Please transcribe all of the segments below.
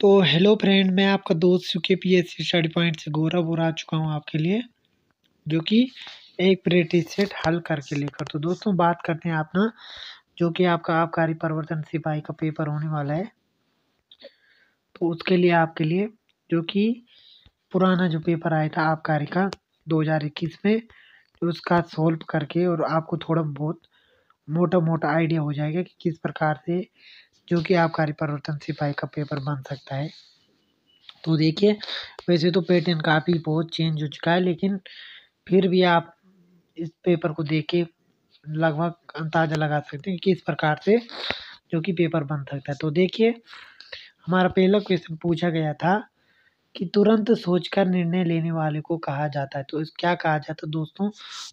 तो hello friend मैं आपका दोस्त U K P S C study point से गौरव और आ चुका हूँ आपके लिए जो कि एक प्रेटी सेट हल करके लेकर तो दोस्तों बात करते हैं अपना जो कि आपका आबकारी परिवर्तन सिपाही का पेपर होने वाला है तो उसके लिए आपके लिए जो कि पुराना जो पेपर आया था आबकारी का इक्कीस में तो उसका सोल्व करके और आपको थोड़ा बहुत मोटा मोटा आइडिया हो जाएगा कि किस प्रकार से जो कि आबकारी परिवर्तन सिपाही का पेपर बन सकता है तो देखिए वैसे तो पैटर्न काफ़ी बहुत चेंज हो चुका है लेकिन फिर भी आप इस पेपर को देख के लगभग अंदाजा लगा सकते हैं कि किस प्रकार से जो कि पेपर बन सकता है तो देखिए हमारा पहला क्वेश्चन पूछा गया था कि तुरंत सोचकर निर्णय लेने वाले को कहा जाता है तो इस क्या कहा जाता है दोस्तों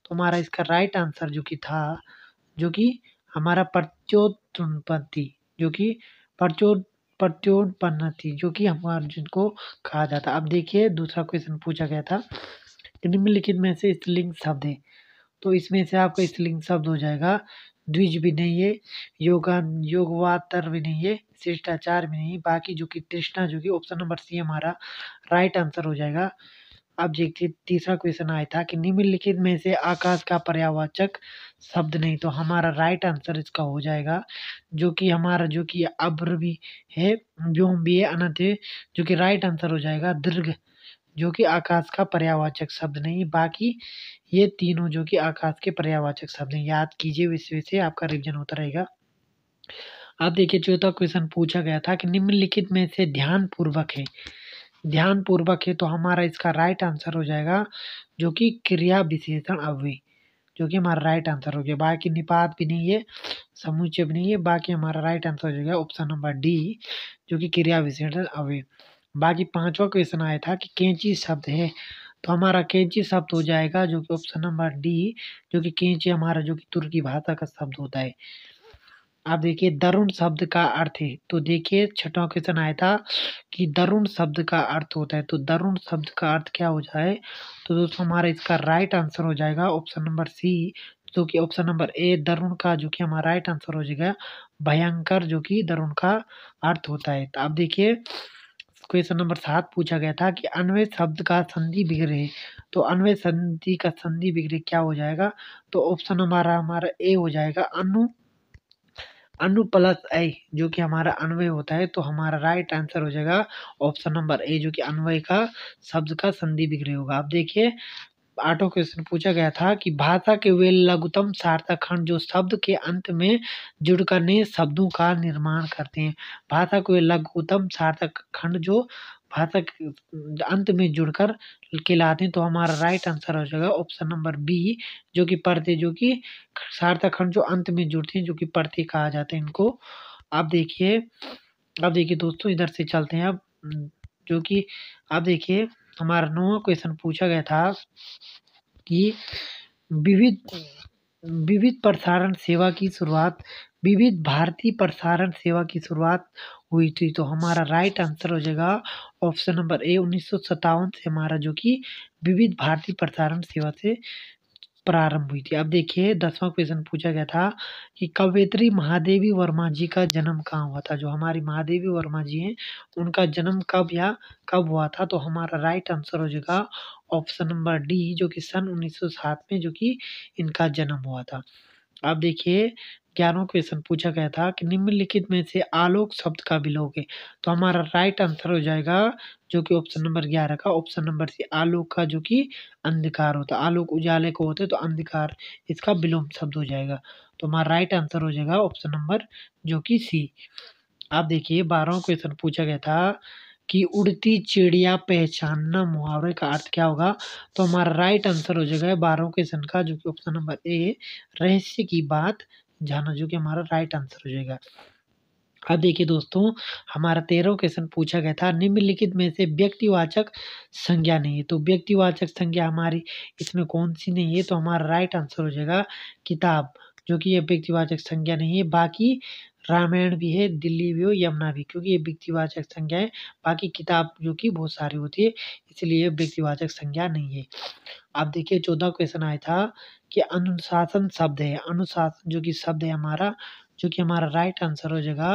तो हमारा इसका राइट आंसर जो कि था जो कि हमारा प्रत्योत्पत्ति जो कि प्रचोर प्रचोर पन्ना थी जो कि हम अर्जुन को कहा जाता अब देखिए दूसरा क्वेश्चन पूछा गया था निम्नलिखित में से स्त्रीलिंग शब्द है तो इसमें से आपका स्त्रीलिंग शब्द हो जाएगा द्विज भी नहीं है योगान योगवातर भी नहीं है शिष्टाचार भी नहीं बाकी जो कि तृष्णा जो कि ऑप्शन नंबर सी हमारा राइट आंसर हो जाएगा अब देखिए तीसरा क्वेश्चन आया था कि निम्नलिखित में से आकाश का पर्यावाचक शब्द नहीं तो हमारा राइट आंसर इसका हो जाएगा जो कि हमारा जो कि अब्र भी है व्योम भी है अनंत है जो कि राइट आंसर हो जाएगा दीर्घ जो कि आकाश का पर्यावाचक शब्द नहीं बाकी ये तीनों जो कि आकाश के पर्यावाचक शब्द हैं याद कीजिए विषय से आपका रिविजन होता रहेगा अब देखिए चौथा क्वेश्चन पूछा गया था कि निम्नलिखित में से ध्यान पूर्वक है ध्यान पूर्वक है तो हमारा इसका राइट आंसर हो जाएगा जो कि क्रिया विशेषण अव्यय जो कि हमारा राइट आंसर हो गया बाकी निपात भी नहीं है समूचे भी नहीं है बाकी हमारा राइट आंसर हो गया ऑप्शन नंबर डी जो कि क्रिया विशेषण अवे बाकी पांचवा क्वेश्चन आया था कि कैंची शब्द है तो हमारा कैंची शब्द हो जाएगा जो कि ऑप्शन नंबर डी जो कि कैंची हमारा जो कि तुर्की भाषा का शब्द होता है आप देखिए दरुण शब्द का अर्थ है तो देखिए छठवा क्वेश्चन आया था कि दरुण शब्द का अर्थ होता है तो दरुण शब्द का अर्थ क्या हो जाए तो दोस्तों हमारा इसका राइट आंसर हो जाएगा ऑप्शन नंबर सी जो कि ऑप्शन नंबर ए दरुण का जो कि हमारा राइट आंसर हो जाएगा भयंकर जो कि दरुण का अर्थ होता है तो आप देखिए क्वेश्चन नंबर सात पूछा गया था कि अन्वय शब्द का संधि बिगड़े तो अन्वय संधि का संधि बिगड़े क्या हो जाएगा तो ऑप्शन हमारा हमारा ए हो जाएगा अनु अनु प्लस ए जो कि हमारा अन्वय होता है तो हमारा राइट आंसर हो जाएगा ऑप्शन नंबर ए जो कि अन्वय का शब्द का संधि विग्रह होगा आप देखिए आठों क्वेश्चन पूछा गया था कि भाषा के वे लघुतम सार्थक खंड जो शब्द के अंत में जुड़कर नए शब्दों का निर्माण करते हैं भाषा के वे लघुतम सार्थक खंड जो भाषा अंत में जुड़कर के लाते तो हमारा राइट आंसर हो जाएगा ऑप्शन नंबर बी जो कि पर्दे जो कि सार्थक खंड जो अंत में जुड़ते हैं जो कि पर्दे कहा जाते हैं इनको आप देखिए अब देखिए दोस्तों इधर से चलते हैं अब जो कि आप देखिए हमारा नौवा क्वेश्चन पूछा गया था कि विविध विविध प्रसारण सेवा की शुरुआत विविध भारती प्रसारण सेवा की शुरुआत हुई थी तो हमारा राइट आंसर हो जाएगा ऑप्शन नंबर ए उन्नीस से हमारा जो कि विविध भारती प्रसारण सेवा से प्रारंभ हुई थी अब देखिए दसवां क्वेश्चन पूछा गया था कि कवयित्री महादेवी वर्मा जी का जन्म कहाँ हुआ था जो हमारी महादेवी वर्मा जी हैं उनका जन्म कब या कब हुआ था तो हमारा राइट आंसर हो जाएगा ऑप्शन नंबर डी जो कि सन 1907 में जो कि इनका जन्म हुआ था अब देखिए ग्यारहवा क्वेश्चन पूछा गया था कि निम्नलिखित में से आलोक शब्द का विलोक है तो हमारा राइट आंसर हो जाएगा जो कि ऑप्शन नंबर ग्यारह का ऑप्शन नंबर सी आलोक का जो कि अंधकार होता है आलोक उजाले को होते तो अंधकार इसका विलोम शब्द हो जाएगा तो हमारा राइट आंसर हो जाएगा ऑप्शन नंबर जो कि सी आप देखिए बारहवा क्वेश्चन पूछा गया था कि उड़ती चिड़िया पहचानना मुहावरे का अर्थ क्या होगा तो हमारा राइट आंसर हो जाएगा बारहवें क्वेश्चन का जो कि ऑप्शन नंबर ए रहस्य की बात जाना जो कि हमारा राइट आंसर हो जाएगा अब देखिए दोस्तों हमारा तेरह क्वेश्चन पूछा गया था निम्नलिखित में से व्यक्तिवाचक संज्ञा नहीं है तो व्यक्तिवाचक संज्ञा हमारी इसमें कौन सी नहीं है तो हमारा राइट आंसर हो जाएगा किताब जो कि यह व्यक्तिवाचक संज्ञा नहीं है बाकी रामायण भी है दिल्ली भी हो यमुना भी क्योंकि ये व्यक्तिवाचक संज्ञा है बाकी किताब जो कि बहुत सारी होती है इसलिए व्यक्तिवाचक संज्ञा नहीं है आप देखिए चौदह क्वेश्चन आया था कि अनुशासन शब्द है अनुशासन जो कि शब्द है हमारा जो कि हमारा राइट आंसर हो जाएगा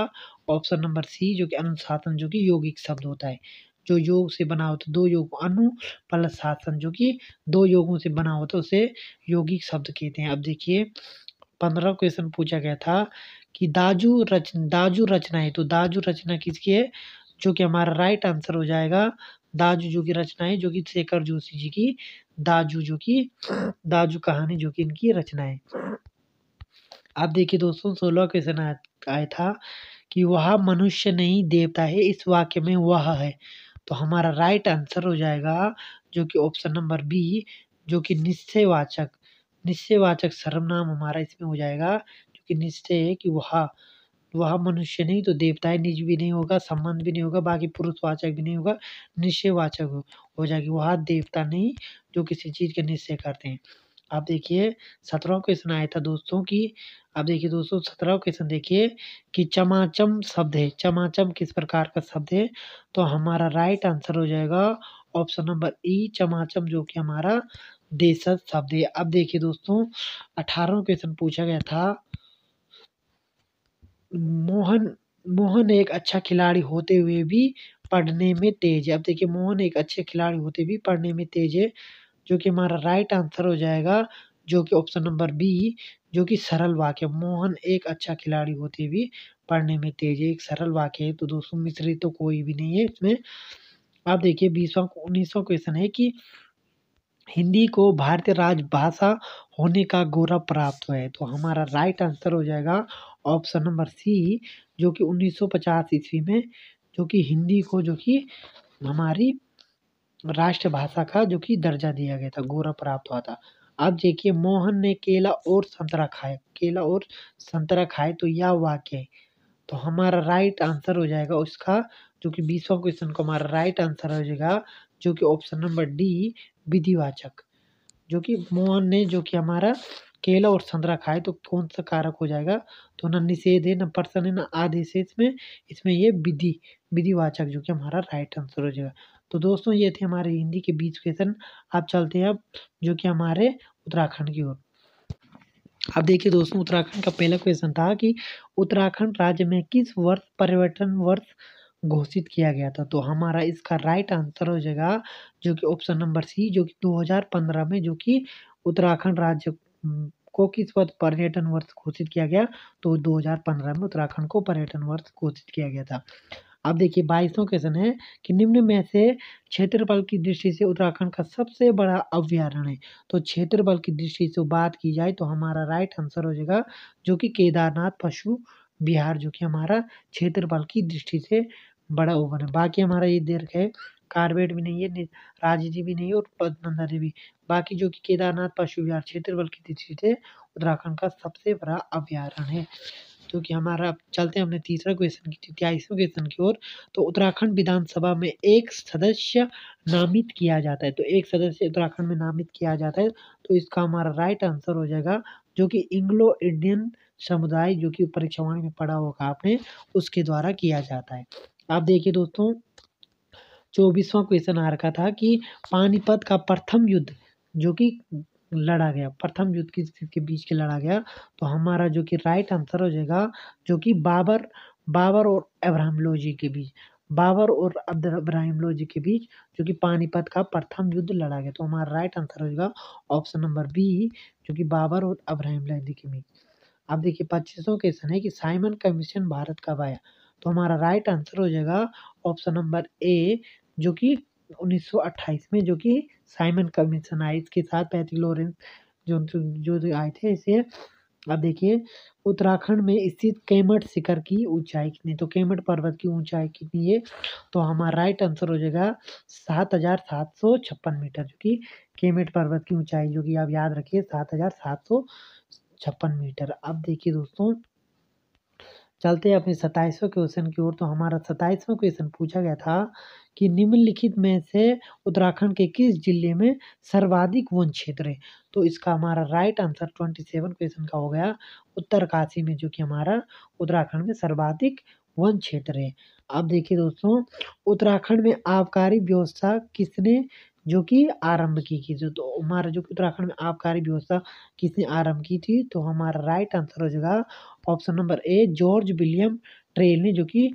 ऑप्शन नंबर सी जो कि अनुशासन जो कि यौगिक शब्द होता है जो योग से बना होता तो है दो योग अनु प्लस शासन जो कि दो योगों से बना होता तो है उसे यौगिक शब्द कहते हैं अब देखिए पंद्रह क्वेश्चन पूछा गया था कि दाजू रच दाजू रचना है तो दाजू रचना किसकी है जो कि हमारा राइट आंसर हो जाएगा दाजू जो की रचना है जो कि शेखर जोशी जी की दाजू जो की दाजू कहानी जो कि इनकी रचना है आप देखिए दोस्तों सोलह क्वेश्चन आया था कि वह मनुष्य नहीं देवता है इस वाक्य में वह है तो हमारा राइट आंसर हो जाएगा जो कि ऑप्शन नंबर बी जो कि निश्चयवाचक निश्चयवाचक सर्वनाम हमारा इसमें हो जाएगा कि निश्चय है कि वह वह मनुष्य नहीं तो देवताएं निज भी नहीं होगा संबंध भी नहीं होगा बाकी पुरुषवाचक भी नहीं होगा निश्चयवाचक हो, हो जाएगी वह देवता नहीं जो किसी चीज़ का निश्चय करते हैं आप देखिए सत्रह क्वेश्चन आया था दोस्तों की आप देखिए दोस्तों सत्रह क्वेश्चन देखिए कि चमाचम शब्द है चमाचम किस प्रकार का शब्द है तो हमारा राइट आंसर हो जाएगा ऑप्शन नंबर ई चमाचम जो कि हमारा देशज शब्द है अब देखिए दोस्तों अठारह क्वेश्चन पूछा गया था मोहन मोहन एक अच्छा खिलाड़ी होते हुए भी पढ़ने में तेज है अब देखिए मोहन एक अच्छे खिलाड़ी होते भी पढ़ने में तेज है जो कि हमारा राइट आंसर हो जाएगा जो कि ऑप्शन नंबर बी जो कि सरल वाक्य मोहन एक अच्छा खिलाड़ी होते भी पढ़ने में तेज है एक सरल वाक्य है तो दोस्तों मिश्री तो कोई भी नहीं है इसमें आप देखिए बीसवा उन्नीसवा क्वेश्चन है कि हिंदी को भारतीय राजभाषा होने का गौरव प्राप्त हुआ है तो हमारा राइट आंसर हो जाएगा ऑप्शन नंबर सी जो कि 1950 ईस्वी में जो कि हिंदी को जो कि हमारी राष्ट्रभाषा का जो कि दर्जा दिया गया था गौरव प्राप्त हुआ था अब देखिए मोहन ने केला और संतरा खाए केला और संतरा खाए तो यह वाक्य तो हमारा राइट आंसर हो जाएगा उसका जो कि बीसवा क्वेश्चन को हमारा राइट आंसर हो जाएगा जो कि ऑप्शन नंबर डी विधिवाचक जो कि मोहन ने जो कि हमारा केला और संतरा खाए तो कौन सा कारक हो जाएगा तो न निषेध है न प्रसन्न है न आदेश है इसमें इसमें ये विधि विधिवाचक जो कि हमारा राइट आंसर हो जाएगा तो दोस्तों ये थे हमारे हिंदी के बीच क्वेश्चन आप चलते हैं अब जो कि हमारे उत्तराखंड की ओर अब देखिए दोस्तों उत्तराखंड का पहला क्वेश्चन था कि उत्तराखंड राज्य में किस वर्ष पर्यटन वर्ष घोषित किया गया था तो हमारा इसका राइट आंसर हो जाएगा जो कि ऑप्शन नंबर सी जो कि 2015 में जो कि उत्तराखंड राज्य को किस वक्त पर्यटन वर्ष घोषित किया गया तो 2015 में उत्तराखंड को पर्यटन वर्ष घोषित किया गया था अब देखिए बाईसों क्वेश्चन है कि निम्न में से क्षेत्रफल की दृष्टि से उत्तराखंड का सबसे बड़ा अभ्यारण्य है तो क्षेत्रफल की दृष्टि से बात की जाए तो हमारा राइट आंसर हो जाएगा जो कि केदारनाथ पशु बिहार जो कि हमारा क्षेत्रफल की दृष्टि से बड़ा ओवन है बाकी हमारा ये देर है कार्बेट भी नहीं है जी भी नहीं है और पद्मनंदा भी बाकी जो कि केदारनाथ पशु विहार क्षेत्र बल्कि तीसरे उत्तराखंड का सबसे बड़ा अभ्यारण्य है जो कि हमारा चलते हैं हमने तीसरा क्वेश्चन की तेईसवें क्वेश्चन की ओर तो उत्तराखंड विधानसभा में एक सदस्य नामित किया जाता है तो एक सदस्य उत्तराखंड में नामित किया जाता है तो इसका हमारा राइट आंसर हो जाएगा जो कि इंग्लो इंडियन समुदाय जो कि परीक्षा में पढ़ा होगा आपने उसके द्वारा किया जाता है आप देखिए दोस्तों चौबीसवां क्वेश्चन आ रखा था कि पानीपत का प्रथम युद्ध जो कि लड़ा गया प्रथम युद्ध के, के बीच के लड़ा गया तो हमारा जो कि राइट आंसर हो जाएगा जो कि बाबर बाबर और अब्राहम लोजी के बीच बाबर और अब्राहिम लोजी के बीच जो कि पानीपत का प्रथम युद्ध लड़ा गया तो हमारा राइट आंसर होगा ऑप्शन नंबर बी जो कि बाबर और अब्राहिम लोजी के बीच अब देखिए पच्चीसों क्वेश्चन है कि साइमन कमीशन भारत कब आया तो हमारा राइट आंसर हो जाएगा ऑप्शन नंबर ए जो कि 1928 में जो कि साइमन कमीशन आई इसके साथ पैथिक लॉरेंस जो जो आए थे इसे अब देखिए उत्तराखंड में स्थित केमट शिखर की ऊंचाई कितनी तो केमट पर्वत की ऊंचाई कितनी है तो हमारा राइट आंसर हो जाएगा सात हजार सात सौ छप्पन मीटर जो कि केमट पर्वत की ऊंचाई जो कि आप याद रखिए सात हजार सात सौ छप्पन मीटर अब देखिए दोस्तों चलते हैं अपने सताईसवें क्वेश्चन की ओर तो हमारा सताईसवें क्वेश्चन पूछा गया था कि निम्नलिखित में से उत्तराखंड के किस जिले में सर्वाधिक वन क्षेत्र है तो इसका हमारा right answer twenty seven question का हो गया उत्तरकाशी में जो कि हमारा उत्तराखंड में सर्वाधिक वन क्षेत्र है अब देखिए दोस्तों उत्तराखंड में आबकारी व्यवस्था किसने जो कि आरंभ की थी जो तो हमारा जो उत्तराखंड में आबकारी व्यवस्था किसने आरंभ की थी तो हमारा राइट आंसर हो जाएगा option number A George William Traill ने जो कि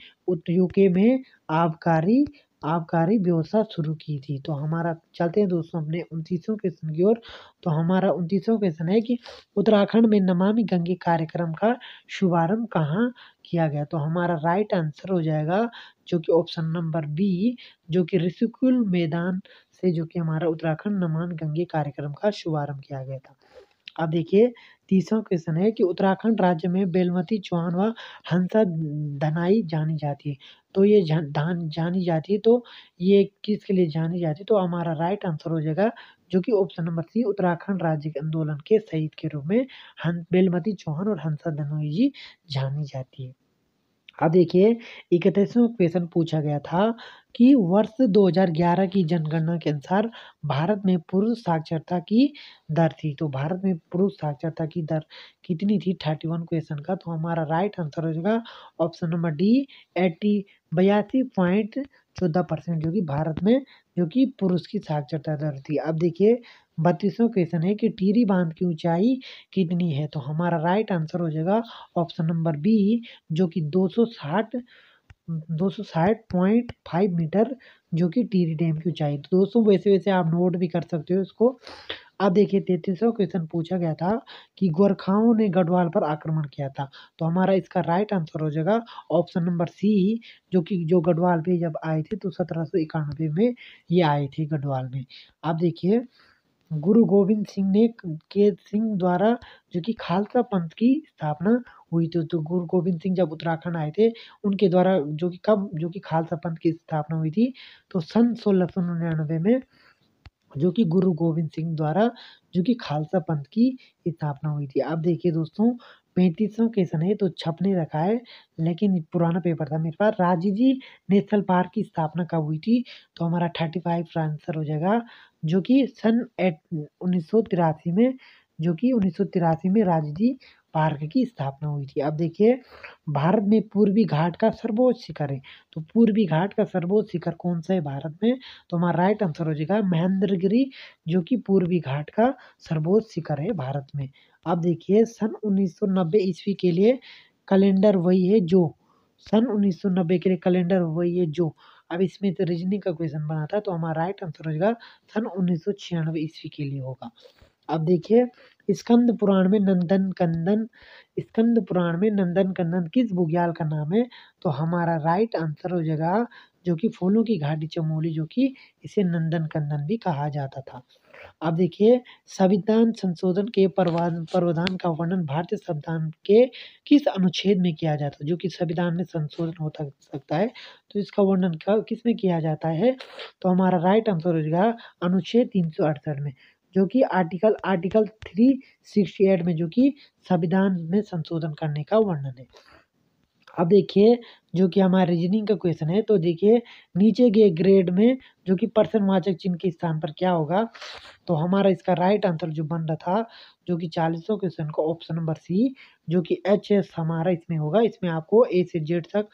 यूके में आबकारी आबकारी व्यवस्था शुरू की थी तो हमारा चलते हैं दोस्तों अपने उनतीसवें क्वेश्चन की ओर तो हमारा उनतीसवें क्वेश्चन है कि उत्तराखंड में नमामि गंगे कार्यक्रम का शुभारंभ कहाँ किया गया तो हमारा राइट आंसर हो जाएगा जो कि ऑप्शन नंबर बी जो कि ऋषिकुल मैदान से जो कि हमारा उत्तराखंड नमान गंगे कार्यक्रम का शुभारंभ किया गया था अब देखिए तीसरा क्वेश्चन है कि उत्तराखंड राज्य में बेलमती चौहान व हंसा धनाई जानी जाती है तो ये धान जा, जानी जाती है तो ये किसके लिए जानी जाती है तो हमारा राइट आंसर हो जाएगा जो कि ऑप्शन नंबर सी उत्तराखंड राज्य के आंदोलन के शहीद के रूप में हं बेलमती चौहान और हंसा धनोई जी जानी जाती है अब देखिए इकतीसवें क्वेश्चन पूछा गया था कि वर्ष 2011 की जनगणना के अनुसार भारत में पुरुष साक्षरता की दर थी तो भारत में पुरुष साक्षरता की दर कितनी थी थर्टी वन क्वेश्चन का तो हमारा राइट आंसर हो जाएगा ऑप्शन नंबर डी एट्टी बयासी पॉइंट चौदह परसेंट जो कि भारत में जो कि पुरुष की साक्षरता दर थी अब देखिए बत्तीसवा क्वेश्चन है कि टीरी बांध की ऊंचाई कितनी है तो हमारा राइट आंसर हो जाएगा ऑप्शन नंबर बी जो कि 260 260.5 मीटर जो कि टीरी डैम की ऊंचाई तो दोस्तों वैसे वैसे आप नोट भी कर सकते हो इसको अब देखिए तैतीसवा क्वेश्चन पूछा गया था कि गोरखाओं ने गढ़वाल पर आक्रमण किया था तो हमारा इसका राइट आंसर हो जाएगा ऑप्शन नंबर सी जो कि जो गढ़वाल पे जब आए थे तो सत्रह में ये आए थे गढ़वाल में आप देखिए गुरु गोविंद सिंह ने के सिंह द्वारा जो कि खालसा पंथ की स्थापना हुई थी तो गुरु गोविंद सिंह जब उत्तराखंड आए थे उनके द्वारा जो कि कब जो कि खालसा पंथ की स्थापना हुई थी तो सन सोलह सौ निन्यानवे में जो कि गुरु गोविंद सिंह द्वारा जो कि खालसा पंथ की स्थापना हुई थी अब देखिए दोस्तों पैंतीसों क्वेश्चन है तो छपने रखा है लेकिन पुराना पेपर था मेरे पास राजी जी नेशनल पार्क की स्थापना कब हुई थी तो हमारा थर्टी फाइव आंसर हो जाएगा जो कि सन एट उन्नीस में जो कि उन्नीस में राजनीति पार्क की स्थापना हुई थी अब देखिए भारत में पूर्वी घाट का सर्वोच्च शिखर है तो पूर्वी घाट का सर्वोच्च शिखर कौन सा है भारत में तो हमारा राइट आंसर हो जाएगा महेंद्रगिरी जो कि पूर्वी घाट का सर्वोच्च शिखर है भारत में अब देखिए सन 1990 ईस्वी के लिए कैलेंडर वही है जो सन 1990 के लिए कैलेंडर वही है जो अब इसमें तो रीजनिंग का क्वेश्चन बना था तो हमारा राइट आंसर हो जाएगा सन उन्नीस सौ छियानवे ईस्वी के लिए होगा अब देखिए स्कंद पुराण में नंदन कंदन स्कंद पुराण में नंदन कंदन किस बुग्याल का नाम है तो हमारा राइट आंसर हो जाएगा जो कि फूलों की घाटी चमोली जो कि इसे नंदन कंदन भी कहा जाता था आप देखिए संविधान संशोधन के प्रावधान का वर्णन भारतीय संविधान के किस अनुच्छेद में किया जाता है जो कि संविधान में संशोधन हो सकता है तो इसका वर्णन किस में किया जाता है तो हमारा राइट आंसर हो जाएगा अनुच्छेद तीन सौ अड़सठ में जो कि article article three sixty eight में जो कि संविधान में संशोधन करने का वर्णन है अब देखिए जो कि हमारा रीजनिंग का क्वेश्चन है तो देखिए नीचे के ग्रेड में जो कि पर्सन वाचक चिन्ह के स्थान पर क्या होगा तो हमारा इसका राइट आंसर जो बन रहा था जो कि चालीसों क्वेश्चन का ऑप्शन नंबर सी जो कि एच एस हमारा इसमें होगा इसमें आपको ए से जेड तक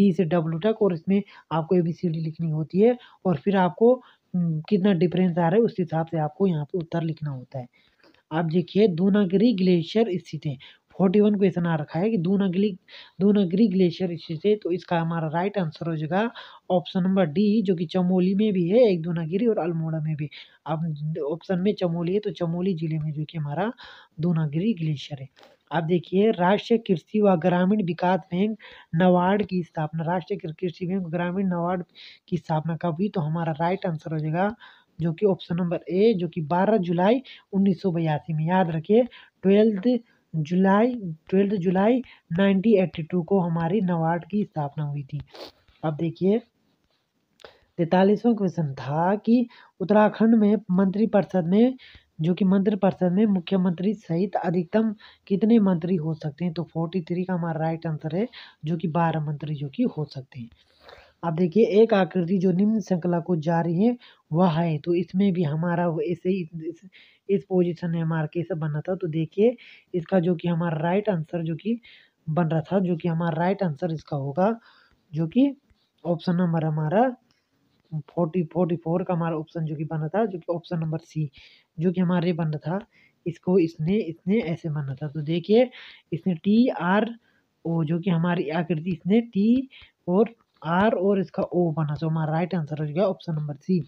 डी से डब्ल्यू तक और इसमें आपको ए बी सी डी लिखनी होती है और फिर आपको कितना डिफरेंस आ रहा है उस हिसाब से आपको यहाँ पे उत्तर लिखना होता है आप देखिए दूनागिरी ग्लेशियर स्थित है फोर्टी वन क्वेश्चन आ रखा है कि दूनगली दूनागिरी ग्लेशियर स्थित है तो इसका हमारा राइट आंसर हो जाएगा ऑप्शन नंबर डी जो कि चमोली में भी है एक दूनागिरी और अल्मोड़ा में भी अब ऑप्शन में चमोली है तो चमोली जिले में जो कि हमारा दूनागिरी ग्लेशियर है आप देखिए राष्ट्रीय कृषि व ग्रामीण विकास बैंक नवार्ड की स्थापना राष्ट्रीय कृषि बैंक ग्रामीण नवार्ड की स्थापना कब हुई तो हमारा राइट आंसर हो जाएगा जो कि ऑप्शन नंबर ए जो कि 12 जुलाई उन्नीस में याद रखिए ट्वेल्थ जुलाई ट्वेल्थ जुलाई 1982 को हमारी नवार्ड की स्थापना हुई थी अब देखिए तैतालीसवा क्वेश्चन था कि उत्तराखंड में मंत्रिपरिषद में जो कि मंत्रिपरिषद में मुख्यमंत्री सहित अधिकतम कितने मंत्री हो सकते हैं तो फोर्टी थ्री का हमारा राइट आंसर है जो कि बारह मंत्री जो कि हो सकते हैं अब देखिए एक आकृति जो निम्न श्रृंखला को जा रही है वह है तो इसमें भी हमारा ऐसे ही इस, इस पोजिशन में हमारा कैसे बना था तो देखिए इसका जो कि हमारा राइट आंसर जो कि बन रहा था जो कि हमारा राइट आंसर इसका होगा जो कि ऑप्शन नंबर हमारा फोर्टी फोर्टी फोर का हमारा ऑप्शन जो कि बना था जो कि ऑप्शन नंबर सी जो कि हमारे बन रहा था इसको इसने इसने ऐसे बना था तो देखिए इसने टी आर ओ जो कि हमारी आकृति इसने टी और आर और इसका ओ बना जो हमारा राइट आंसर हो जाएगा ऑप्शन नंबर सी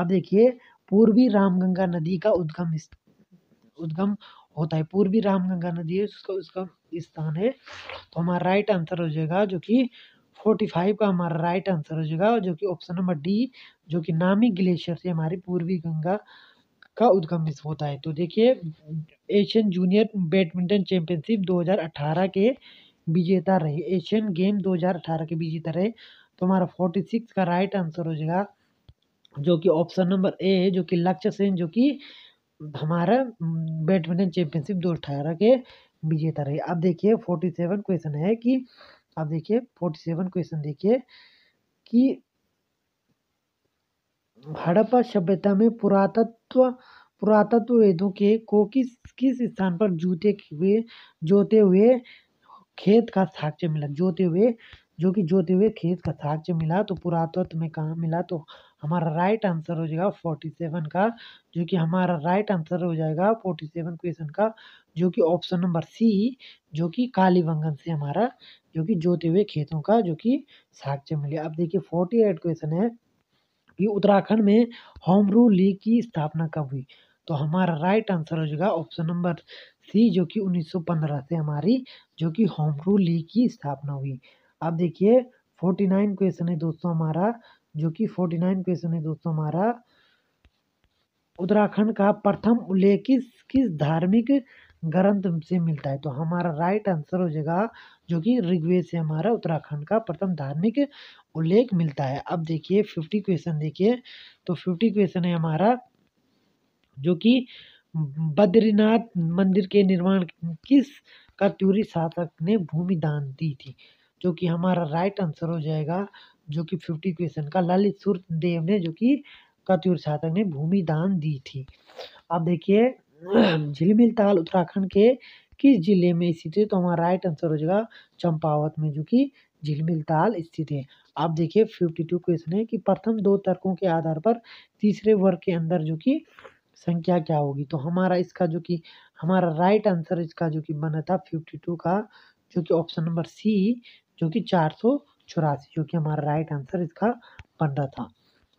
अब देखिए पूर्वी रामगंगा नदी का उद्गम उद्गम होता है पूर्वी रामगंगा नदी है उसका उसका स्थान है तो हमारा राइट आंसर हो जाएगा जो कि फोर्टी फाइव का हमारा राइट आंसर हो जाएगा जो कि ऑप्शन नंबर डी जो कि नामी ग्लेशियर से हमारी पूर्वी गंगा का उद्गम होता है तो देखिए एशियन जूनियर बैडमिंटन चैंपियनशिप 2018 के विजेता रहे एशियन गेम 2018 के विजेता रहे तो हमारा 46 का राइट आंसर हो जाएगा जो कि ऑप्शन नंबर ए है जो कि लक्ष्य सेन जो कि हमारा हम्म, बैडमिंटन चैंपियनशिप दो के विजेता रहे अब देखिए फोर्टी क्वेश्चन है कि अब देखिए फोर्टी क्वेश्चन देखिए कि हड़प्पा सभ्यता में पुरातत्व पुरातत्व वेदों के को किस किस स्थान पर जूते हुए जोते हुए खेत का साक्ष्य मिला जोते हुए जो कि जोते हुए खेत का साक्ष्य मिला तो पुरातत्व में कहाँ मिला तो हमारा राइट आंसर हो जाएगा फोर्टी सेवन का जो कि हमारा राइट आंसर हो जाएगा फोर्टी सेवन क्वेश्चन का जो कि ऑप्शन नंबर सी जो कि कालीबंगन से हमारा जो कि जोते हुए खेतों का जो कि साक्ष्य मिले अब देखिए फोर्टी एट क्वेश्चन है कि उत्तराखंड में होम लीग की स्थापना कब हुई तो हमारा राइट आंसर हो जाएगा ऑप्शन नंबर थी जो कि 1915 से हमारी जो कि होम रू लीग की स्थापना हुई अब देखिए 49 क्वेश्चन है दोस्तों हमारा जो कि 49 क्वेश्चन है दोस्तों हमारा उत्तराखंड का प्रथम उल्लेख किस किस धार्मिक ग्रंथ से मिलता है तो हमारा राइट आंसर हो जाएगा जो कि ऋग्वेद से हमारा उत्तराखंड का प्रथम धार्मिक उल्लेख मिलता है अब देखिए फिफ्टी क्वेश्चन देखिए तो फिफ्टी क्वेश्चन है हमारा जो कि बद्रीनाथ मंदिर के निर्माण किस कत्यूरी शासक ने भूमि दान दी थी जो कि हमारा राइट आंसर हो जाएगा जो कि फिफ्टी क्वेश्चन का ललित सूर्यदेव ने जो कि कत्यूर शासक ने भूमि दान दी थी अब देखिए झिलमिल ताल उत्तराखंड के किस जिले में स्थित है तो हमारा राइट आंसर हो जाएगा चंपावत में जो कि झिलमिल ताल स्थित है आप देखिए फिफ्टी टू क्वेश्चन है कि प्रथम दो तर्कों के आधार पर तीसरे वर्ग के अंदर जो कि संख्या क्या होगी तो हमारा इसका जो कि हमारा राइट आंसर इसका जो कि बना था फिफ्टी टू का जो कि ऑप्शन नंबर सी जो कि चार सौ चौरासी जो कि हमारा राइट आंसर इसका बन रहा था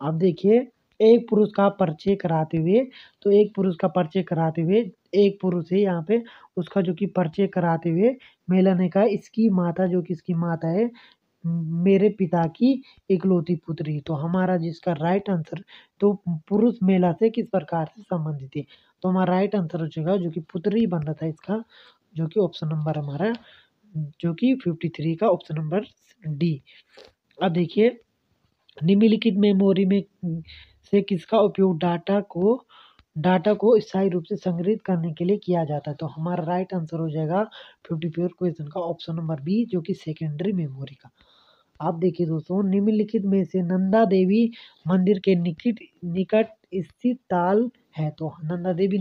अब देखिए एक पुरुष का परिचय कराते हुए तो एक पुरुष का परिचय कराते हुए एक पुरुष है यहाँ पे उसका जो कि परिचय कराते हुए मेला ने कहा इसकी माता जो कि इसकी माता है मेरे पिता की इकलौती पुत्री तो हमारा जिसका राइट आंसर तो पुरुष मेला से किस प्रकार से संबंधित है तो हमारा राइट आंसर हो जाएगा जो कि पुत्री बन रहा था इसका जो कि ऑप्शन नंबर हमारा जो कि फिफ्टी थ्री का ऑप्शन नंबर डी अब देखिए निम्नलिखित मेमोरी में से किसका उपयोग डाटा को डाटा को स्थायी रूप से संग्रहित करने के लिए किया जाता है तो हमारा राइट आंसर हो जाएगा फिफ्टी फोर क्वेश्चन का ऑप्शन नंबर बी जो कि सेकेंडरी मेमोरी का आप देखिए दोस्तों निम्नलिखित में से नंदा देवी मंदिर के निकट निकट स्थित ताल है तो नंदा देवी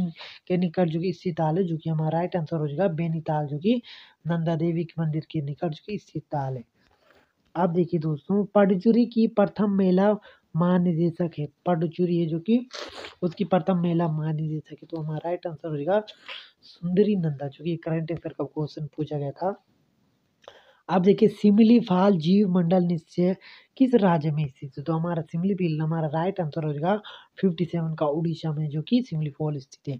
के निकट जो कि स्थित ताल है जो कि हमारा राइट आंसर हो जाएगा बेनीताल जो कि नंदा देवी के मंदिर के निकट जो कि स्थित ताल है आप देखिए दोस्तों पडचुरी की प्रथम मेला महानिदेशक है पडचुरी है जो कि उसकी प्रथम मेला महानिदेशक है तो हमारा राइट आंसर हो जाएगा सुंदरी नंदा जो कि करंट अफेयर का क्वेश्चन पूछा गया था आप देखिए सिमली फाल जीव मंडल निश्चय किस राज्य में स्थित है तो हमारा सिमली फील हमारा राइट आंसर हो जाएगा फिफ्टी सेवन का उड़ीसा में जो कि सिमली फॉल स्थित है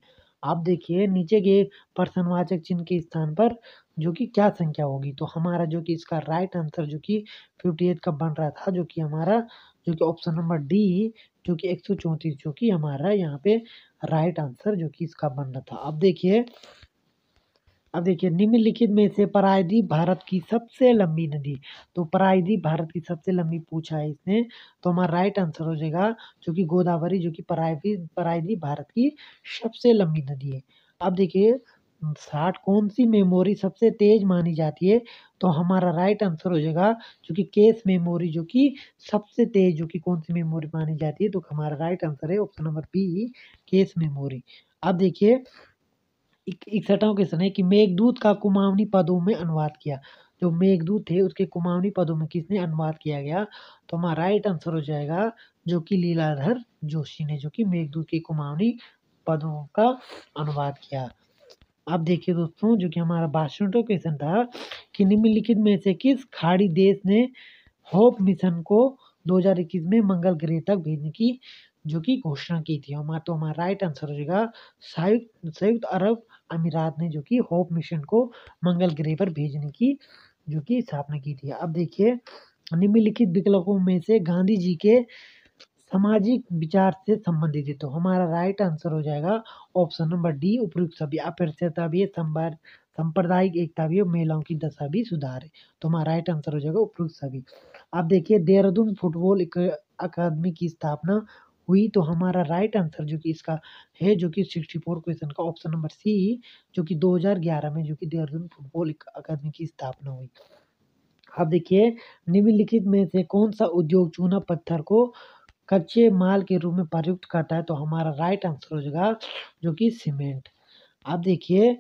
आप देखिए नीचे के प्रश्नवाचक चिन्ह के स्थान पर जो कि क्या संख्या होगी तो हमारा जो कि इसका राइट आंसर जो कि फिफ्टी एट का बन रहा था जो कि हमारा जो कि ऑप्शन नंबर डी जो कि एक सौ चौंतीस जो कि हमारा यहाँ पे राइट आंसर जो कि इसका बन रहा था अब देखिए अब देखिए निम्नलिखित में से परायदी भारत की सबसे लंबी नदी तो परायदी भारत की सबसे लंबी पूछा है इसने तो हमारा राइट आंसर हो जाएगा जो कि गोदावरी जो कि परायदी परायदी भारत की सबसे लंबी नदी है अब देखिए साठ कौन सी मेमोरी सबसे तेज मानी जाती है तो हमारा राइट आंसर हो जाएगा जो कि केस मेमोरी जो कि सबसे तेज जो कि कौन सी मेमोरी मानी जाती है तो हमारा राइट आंसर है option number B cache memory अब देखिए इकसठों के समय कि मेघदूत का कुमावनी पदों में अनुवाद किया जो मेघदूत थे उसके कुमावनी पदों में किसने अनुवाद किया गया तो हमारा राइट आंसर हो जाएगा जो कि लीलाधर जोशी ने जो कि मेघदूत के कुमावनी पदों का अनुवाद किया अब देखिए दोस्तों जो कि हमारा बासठवा क्वेश्चन था कि निम्नलिखित में से किस खाड़ी देश ने होप मिशन को 2021 में मंगल ग्रह तक भेजने की जो कि घोषणा की थी हमारा तो हमारा राइट आंसर हो जाएगा संयुक्त संयुक्त अरब अमीरात ने जो कि होप मिशन को मंगल ग्रह पर भेजने की जो कि स्थापना की थी अब देखिए निम्नलिखित विकल्पों में से गांधी जी के सामाजिक विचार से संबंधित है तो हमारा राइट आंसर हो जाएगा ऑप्शन नंबर डी उपयुक्त सभी अपरिचयता भी संवाद सांप्रदायिक एकता भी और महिलाओं की दशा भी सुधार है तो हमारा राइट आंसर हो जाएगा उपयुक्त सभी आप देखिए देहरादून फुटबॉल अकादमी की स्थापना हुई तो हमारा राइट आंसर जो कि इसका है जो कि सिक्सटी फोर क्वेश्चन का ऑप्शन नंबर सी जो कि 2011 में जो कि देहरादून फुटबॉल अकादमी की स्थापना हुई अब देखिए निम्नलिखित में से कौन सा उद्योग चूना पत्थर को कच्चे माल के रूप में प्रयुक्त करता है तो हमारा राइट आंसर हो जाएगा जो कि सीमेंट अब देखिए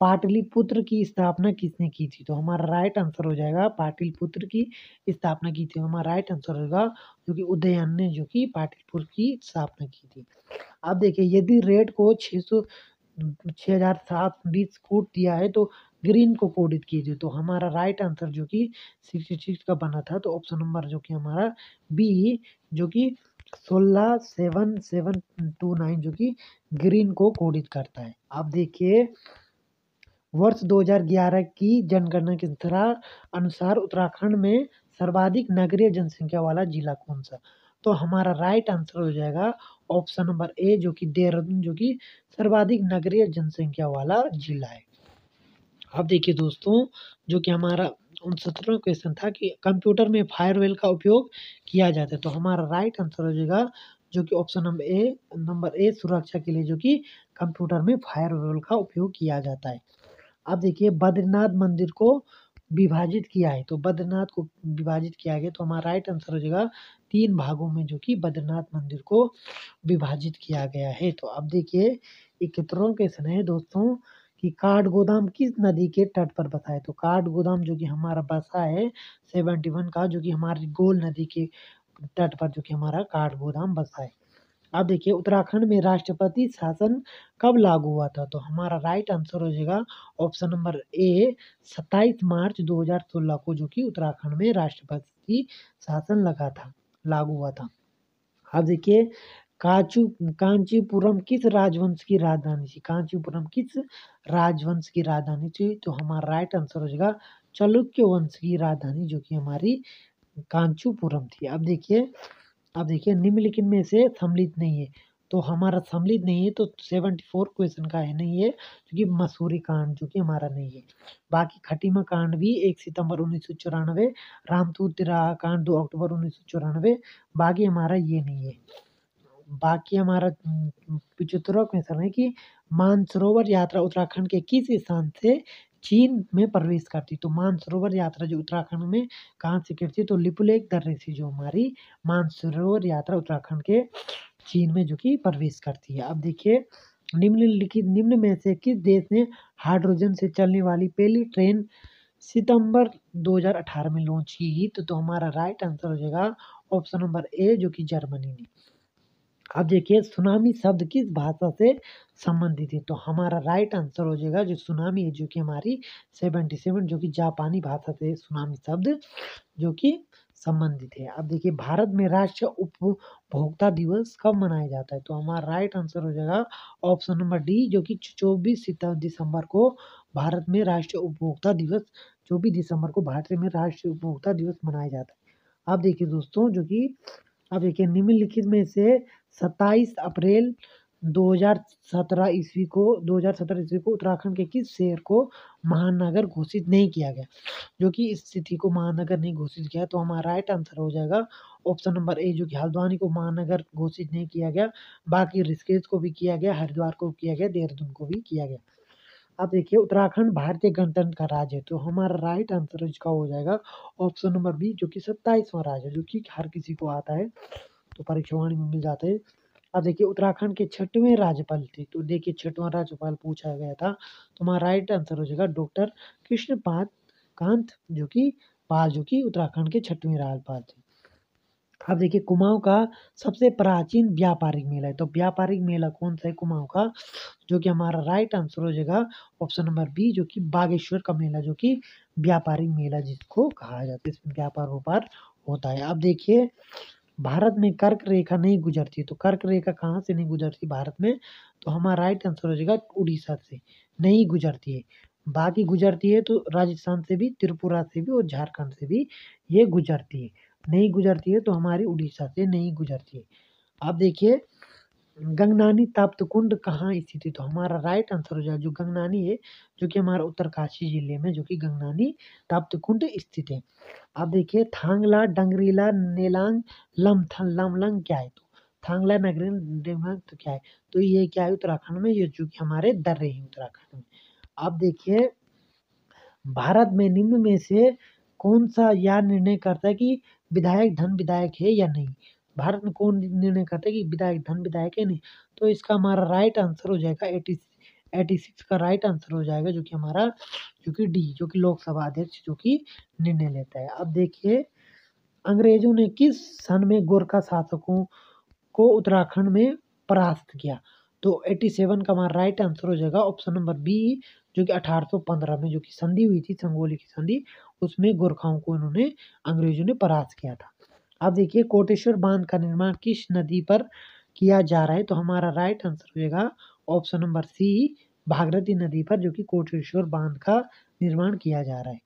पाटलिपुत्र की स्थापना किसने की थी तो हमारा राइट आंसर हो जाएगा पाटलिपुत्र की स्थापना की थी हमारा राइट आंसर होगा जो कि उदयन ने जो कि पाटलिपुत्र की स्थापना की थी अब देखिए यदि रेड को छः सौ छः हज़ार सात बीस कोट दिया है तो ग्रीन को कोडित कीजिए तो हमारा राइट आंसर जो कि सिक्सटी सिक्स का बना था तो ऑप्शन नंबर जो कि हमारा बी जो कि सोलह सेवन सेवन टू नाइन जो कि ग्रीन को कोडित करता है आप देखिए वर्ष दो हजार ग्यारह की जनगणना के अनुसार उत्तराखंड में सर्वाधिक नगरीय जनसंख्या वाला जिला कौन सा तो हमारा राइट आंसर हो जाएगा ऑप्शन नंबर ए जो कि देहरादून जो कि सर्वाधिक नगरीय जनसंख्या वाला जिला है अब देखिए दोस्तों जो कि हमारा उन सत्रह क्वेश्चन था कि कंप्यूटर में फायरवेल का उपयोग किया जाता है तो हमारा राइट आंसर हो जाएगा जो कि option number A number A सुरक्षा के लिए जो कि कंप्यूटर में फायरवेल का उपयोग किया जाता है अब देखिए बद्रीनाथ मंदिर को विभाजित किया है तो बद्रीनाथ को विभाजित किया गया तो हमारा राइट आंसर हो जाएगा तीन भागों में जो कि बद्रीनाथ मंदिर को विभाजित किया गया है तो अब देखिए ये कितनों क्वेश्चन है दोस्तों कि काठ गोदाम किस नदी के तट पर बसा है तो काठ गोदाम जो कि हमारा बसा है सेवेंटी वन का जो कि हमारी गोल नदी के तट पर जो कि हमारा काठ गोदाम बसा है अब देखिए उत्तराखंड में राष्ट्रपति शासन कब लागू हुआ था तो हमारा राइट आंसर हो जाएगा ऑप्शन नंबर ए सत्ताईस मार्च 2016 को जो कि उत्तराखंड में राष्ट्रपति शासन लगा था लागू हुआ था अब देखिए काचू कांचीपुरम किस राजवंश की राजधानी थी कांचीपुरम किस राजवंश की राजधानी थी तो हमारा राइट आंसर हो जाएगा चालुक्य वंश की राजधानी जो कि हमारी कांचीपुरम थी अब देखिए अब देखिए निम्नलिखित में से सम्मिलित नहीं है तो हमारा सम्मिलित नहीं है तो सेवेंटी फोर क्वेश्चन का है नहीं है क्योंकि मसूरी कांड जो कि हमारा नहीं है बाकी खटीमा कांड भी एक सितंबर उन्नीस सौ चौरानवे रामतूत कांड दो अक्टूबर उन्नीस सौ चौरानवे बाकी हमारा ये नहीं है बाकी हमारा पिचहत्तरवा क्वेश्चन है कि मानसरोवर यात्रा उत्तराखंड के किस स्थान से चीन में प्रवेश करती तो मानसरोवर यात्रा जो उत्तराखंड में कहाँ से करती तो लिपुलेख दर्रे से जो हमारी मानसरोवर यात्रा उत्तराखंड के चीन में जो कि प्रवेश करती है अब देखिए निम्नलिखित निम्न में से किस देश ने हाइड्रोजन से चलने वाली पहली ट्रेन सितंबर 2018 में लॉन्च की तो, तो हमारा राइट आंसर हो जाएगा ऑप्शन नंबर ए जो कि जर्मनी ने अब देखिए सुनामी शब्द किस भाषा से संबंधित है तो हमारा राइट आंसर हो जाएगा जो सुनामी है जो कि हमारी सेवेंटी सेवन जो कि जापानी भाषा से सुनामी शब्द जो कि संबंधित है अब देखिए भारत में राष्ट्रीय उपभोक्ता दिवस कब मनाया जाता है तो हमारा राइट आंसर हो जाएगा ऑप्शन नंबर डी जो कि चौबीस दिसंबर को भारत में राष्ट्रीय उपभोक्ता दिवस चौबीस दिसंबर को भारत में राष्ट्रीय उपभोक्ता दिवस मनाया जाता है अब देखिए दोस्तों जो कि अब देखिए निम्नलिखित में से सत्ताईस अप्रैल 2017 ईस्वी को 2017 ईस्वी को उत्तराखंड के किस शहर को महानगर घोषित नहीं किया गया जो कि इस स्थिति को महानगर नहीं घोषित किया तो हमारा राइट आंसर हो जाएगा ऑप्शन नंबर ए जो कि हल्द्वानी को महानगर घोषित नहीं किया गया बाकी ऋषिकेश को भी किया गया हरिद्वार को किया गया देहरादून को भी किया गया अब देखिए उत्तराखंड भारतीय गणतंत्र का राज्य है तो हमारा राइट आंसर इसका हो जाएगा ऑप्शन नंबर बी जो कि सत्ताईसवां राज्य है जो कि हर किसी को आता है तो परीक्षावाणी में मिल जाते हैं अब देखिए उत्तराखंड के छठवें राज्यपाल थे तो देखिए छठवां राज्यपाल पूछा गया था तो हमारा राइट आंसर हो जाएगा डॉक्टर कृष्ण पात कांत जो कि पाल जो कि उत्तराखंड के छठवें राज्यपाल थे अब देखिए कुमाऊं का सबसे प्राचीन व्यापारिक मेला है तो व्यापारिक मेला कौन सा है कुमाऊं का जो कि हमारा राइट आंसर हो जाएगा ऑप्शन नंबर बी जो कि बागेश्वर का मेला जो कि व्यापारिक मेला जिसको कहा जाता है इसमें व्यापार व्यापार होता है अब देखिए भारत में कर्क रेखा नहीं गुजरती तो कर्क रेखा कहाँ से नहीं गुजरती भारत में तो हमारा राइट आंसर हो जाएगा उड़ीसा से नहीं गुजरती है बाकी गुजरती है तो राजस्थान से भी त्रिपुरा से भी और झारखंड से भी ये गुजरती है नहीं गुजरती है तो हमारी उड़ीसा से नहीं गुजरती है आप देखिए गंगनानी ताप्त कुंड कहाँ स्थित है तो हमारा राइट आंसर हो जाएगा जो गंगनानी है जो कि हमारा उत्तरकाशी जिले में जो कि गंगनानी कुंड स्थित है अब देखिए थांगला डंगरीला नेलांग लमथन लमलंग क्या है तो थांगला नगरी तो क्या है तो ये क्या है उत्तराखंड में ये जो कि हमारे दर्रे हैं उत्तराखंड में आप देखिए भारत में निम्न में से कौन सा यह निर्णय करता है कि विधायक धन विधायक है या नहीं भारत में कौन निर्णय करता है कि विधायक धन विधायक है नहीं तो इसका हमारा राइट आंसर हो जाएगा एटी एटी सिक्स का राइट आंसर हो जाएगा जो कि हमारा जो कि डी जो कि लोकसभा अध्यक्ष जो कि निर्णय लेता है अब देखिए अंग्रेजों ने किस सन में गोरखा शासकों को उत्तराखंड में परास्त किया तो सेवन का हमारा राइट आंसर हो जाएगा ऑप्शन नंबर बी जो कि अठारह सौ पंद्रह में जो कि संधि हुई थी संगोली की संधि उसमें गोरखाओं को इन्होंने अंग्रेजों ने परास्त किया था अब देखिए कोटेश्वर बांध का निर्माण किस नदी पर किया जा रहा है तो हमारा राइट आंसर होगा ऑप्शन नंबर सी भागरथी नदी पर जो कि कोटेश्वर बांध का निर्माण किया जा रहा है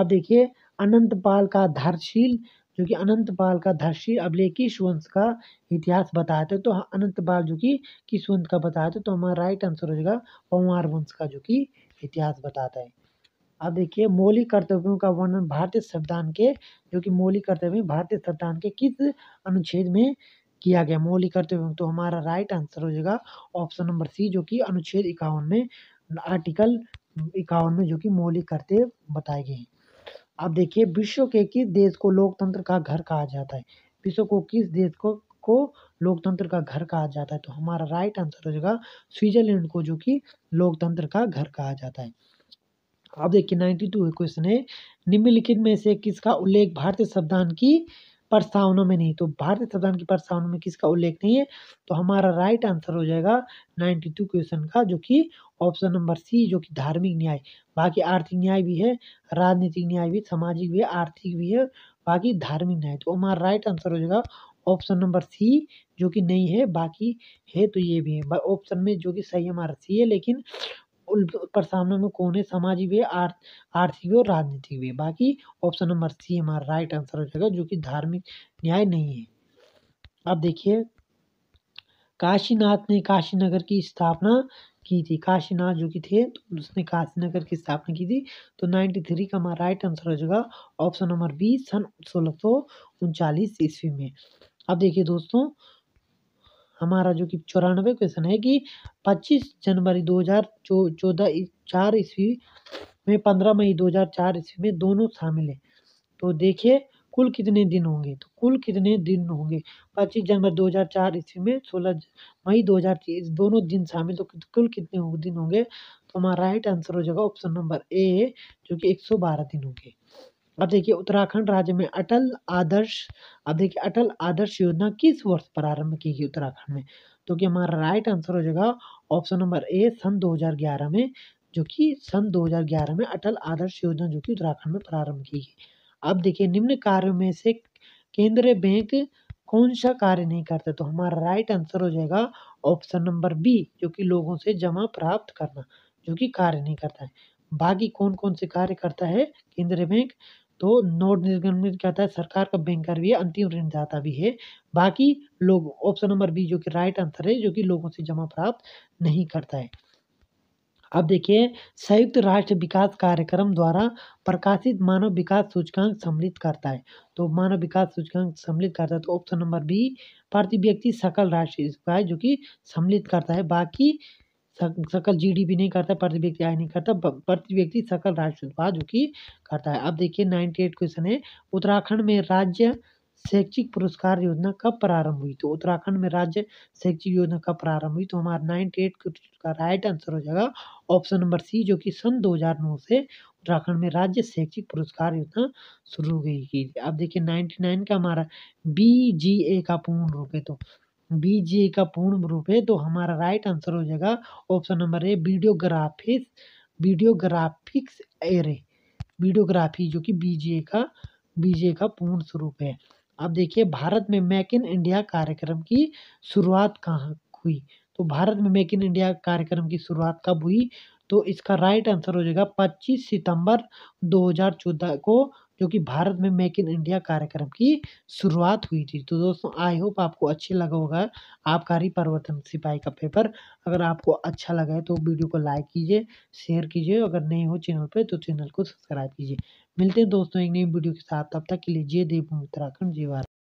अब देखिए अनंतपाल का धरशील जो कि अनंतपाल का धरशील किस वंश का इतिहास बताया था तो अनंतपाल जो कि किस वंश का बताया था तो हमारा राइट आंसर हो जाएगा पंवार वंश का जो कि इतिहास बताता है अब देखिए मौलिक कर्तव्यों का वर्णन भारतीय संविधान के जो कि मौलिक कर्तव्य भारतीय संविधान के किस अनुच्छेद में किया गया मौलिक कर्तव्यों तो हमारा राइट आंसर हो जाएगा ऑप्शन नंबर सी जो कि अनुच्छेद इक्यावन में आर्टिकल इक्यावन में जो कि मौलिक कर्तव्य बताए गए हैं अब देखिए विश्व के किस देश को लोकतंत्र का घर कहा जाता है विश्व को किस देश को को लोकतंत्र का घर कहा जाता है तो हमारा राइट आंसर हो जाएगा स्विट्जरलैंड को जो कि लोकतंत्र का घर कहा जाता है अब देखिए नाइन्टी टू क्वेश्चन है निम्नलिखित में से किसका उल्लेख भारतीय संविधान की प्रस्तावना में नहीं तो भारतीय संविधान की प्रस्तावना में किसका उल्लेख नहीं है तो हमारा राइट आंसर हो जाएगा नाइन्टी टू क्वेश्चन का जो कि ऑप्शन नंबर सी जो कि धार्मिक न्याय बाकी आर्थिक न्याय भी है राजनीतिक न्याय भी सामाजिक भी है आर्थिक भी है बाकी धार्मिक न्याय तो हमारा राइट आंसर हो जाएगा ऑप्शन नंबर सी जो कि नहीं है बाकी है तो ये भी है ऑप्शन में जो कि सही हमारा सी है लेकिन पर सामने में कौन है सामाजिक व्यय आर, आर्थिक व्यय और राजनीतिक व्यय बाकी ऑप्शन नंबर सी हमारा राइट आंसर हो जाएगा जो कि धार्मिक न्याय नहीं है अब देखिए काशीनाथ ने काशीनगर की स्थापना की थी काशीनाथ जो कि थे तो उसने काशीनगर की स्थापना की थी तो नाइन्टी थ्री का हमारा राइट आंसर हो जाएगा ऑप्शन नंबर बी सन सोलह सौ उनचालीस ईस्वी में अब देखिए दोस्तों हमारा जो कि चौरानवे क्वेश्चन है कि 25 जनवरी 2014 चार ईस्वी में 15 मई 2004 ईस्वी में दोनों शामिल हैं तो देखिए कुल कितने दिन होंगे तो कुल कितने दिन होंगे 25 जनवरी 2004 ईस्वी में 16 मई 2004 दोनों दिन शामिल तो कुल कितने दिन होंगे तो हमारा राइट आंसर हो जाएगा ऑप्शन नंबर ए जो कि 112 दिन होंगे अब देखिए उत्तराखंड राज्य में अटल आदर्श अब देखिए अटल आदर्श योजना किस वर्ष प्रारंभ की गई उत्तराखंड में तो कि हमारा राइट आंसर हो जाएगा ऑप्शन नंबर ए सन 2011 में जो कि सन 2011 में अटल आदर्श योजना जो कि उत्तराखंड में प्रारंभ की गई अब देखिए निम्न कार्यों में से केंद्रीय बैंक कौन सा कार्य नहीं करता तो हमारा राइट आंसर हो जाएगा ऑप्शन नंबर बी जो कि लोगों से जमा प्राप्त करना जो कि कार्य नहीं करता है बाकी कौन कौन से कार्य करता है केंद्रीय बैंक तो नोट निर्गमन में क्या आता है सरकार का बैंकर भी है अंतिम ऋणदाता भी है बाकी लोग ऑप्शन नंबर बी जो कि राइट आंसर है जो कि लोगों से जमा प्राप्त नहीं करता है अब देखिए संयुक्त राष्ट्र विकास कार्यक्रम द्वारा प्रकाशित मानव विकास सूचकांक सम्मिलित करता है तो मानव विकास सूचकांक सम्मिलित करता है तो ऑप्शन नंबर बी प्रति व्यक्ति सकल राष्ट्रीय जो कि सम्मिलित करता है बाकी सकल जीडीपी नहीं करता प्रति व्यक्ति आय नहीं करता प्रति व्यक्ति सकल राष्ट्रीय उत्पाद कि करता है अब देखिए नाइन्टी एट क्वेश्चन है उत्तराखंड में राज्य शैक्षिक पुरस्कार योजना कब प्रारंभ हुई तो उत्तराखंड में राज्य शैक्षिक योजना कब प्रारंभ हुई तो हमारा नाइन्टी एट का राइट आंसर हो जाएगा ऑप्शन नंबर सी जो कि सन नौ से उत्तराखंड में राज्य शैक्षिक पुरस्कार योजना शुरू हो गई अब देखिए नाइन्टी नाइन का हमारा बी जी ए का पूर्ण रूप है तो बीजे का पूर्ण रूप है तो हमारा राइट आंसर हो जाएगा option number A videographics videographics एरे वीडियोग्राफी जो कि बीजे का बीजे का पूर्ण स्वरूप है अब देखिए भारत में मेक इन इंडिया कार्यक्रम की शुरुआत कहाँ हुई तो भारत में मेक इन इंडिया कार्यक्रम की शुरुआत कब हुई तो इसका राइट आंसर हो जाएगा 25 सितंबर 2014 को जो कि भारत में मेक इन इंडिया कार्यक्रम की शुरुआत हुई थी तो दोस्तों आई होप आपको अच्छे लगा होगा आबकारी परिवर्तन सिपाही का पेपर अगर आपको अच्छा लगा है तो वीडियो को लाइक कीजिए शेयर कीजिए अगर नए हो चैनल पर तो चैनल को सब्सक्राइब कीजिए मिलते हैं दोस्तों एक नई वीडियो के साथ तब तक के लिए जय देव उत्तराखंड जय भारत